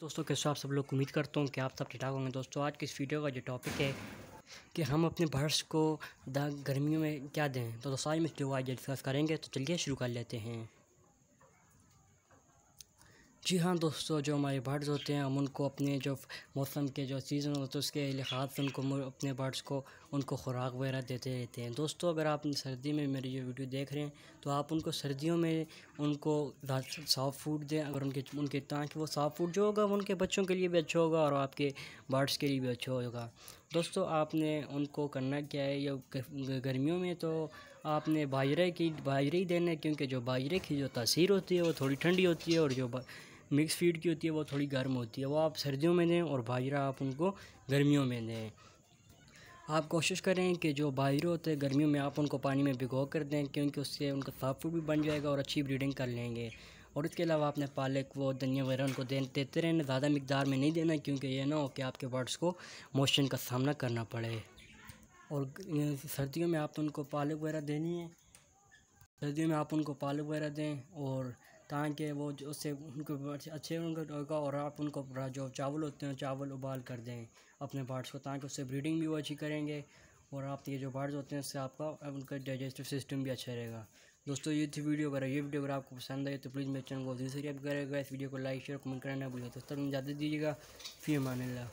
दोस्तों कैसे आप सब लोग उम्मीद करता हूँ कि आप सब ठीक होंगे दोस्तों आज की इस वीडियो का जो टॉपिक है कि हम अपने बर्ड्स को गर्मियों में क्या दें तो दोस्तों आज में इस वीडियो को आज डिस्कस करेंगे तो चलिए शुरू कर लेते हैं जी हाँ दोस्तों जो हमारे बर्ड्स होते हैं हम उनको अपने जो मौसम के जो सीज़न होते हैं उसके लिहाज से उनको अपने बर्ड्स को उनको खुराक वगैरह देते रहते हैं दोस्तों अगर आप सर्दी में मेरी ये वीडियो देख रहे हैं तो आप उनको सर्दियों में उनको साफ फूड दें अगर उनके उनके ताकि वो साफ़ फूड जो होगा उनके बच्चों के लिए भी अच्छा होगा और आपके बर्ड्स के लिए भी अच्छा होगा दोस्तों आपने उनको करना क्या है या गर्मियों में तो आपने बाजरे की बाजरे ही देना है क्योंकि जो बाजरे की जो तासीर होती है वो थोड़ी ठंडी होती है और जो मिक्स फीड की होती है वो थोड़ी गर्म होती है वो आप सर्दियों में दें और बाजरा आप उनको गर्मियों में दें आप कोशिश करें कि जो बाजरे होते हैं गर्मियों में आप उनको पानी में भिगो कर दें क्योंकि उससे उनका साफ भी बन जाएगा और अच्छी ब्रीडिंग कर लेंगे और इसके अलावा आपने पालक वो धनिया वगैरह उनको दे देते रहें ज़्यादा मकदार में नहीं देना क्योंकि ये ना हो कि आपके बर्ड्स को मोशन का सामना करना पड़े और सर्दियों में आप उनको पालक वगैरह देनी है सर्दियों में आप उनको पालक वगैरह दें और ताकि वो जो उससे उनको अच्छे उनका और आप उनको जो चावल होते हैं चावल उबाल कर दें अपने बर्ड्स को ताकि उससे ब्रीडिंग भी वो अच्छी करेंगे और आप ये जो बर्ड्स होते हैं उससे आपका उनका डाइजेस्टिव सिस्टम भी अच्छा रहेगा दोस्तों ये थी वीडियो अगर ये वीडियो अगर आपको पसंद आए तो प्लीज़ मेरे चैनल को सब्सक्राइब करेगा इस वीडियो को लाइक शेयर कमेंट करना भूलिएगा दोस्तों इजाज़त दीजिएगा फिर मान ला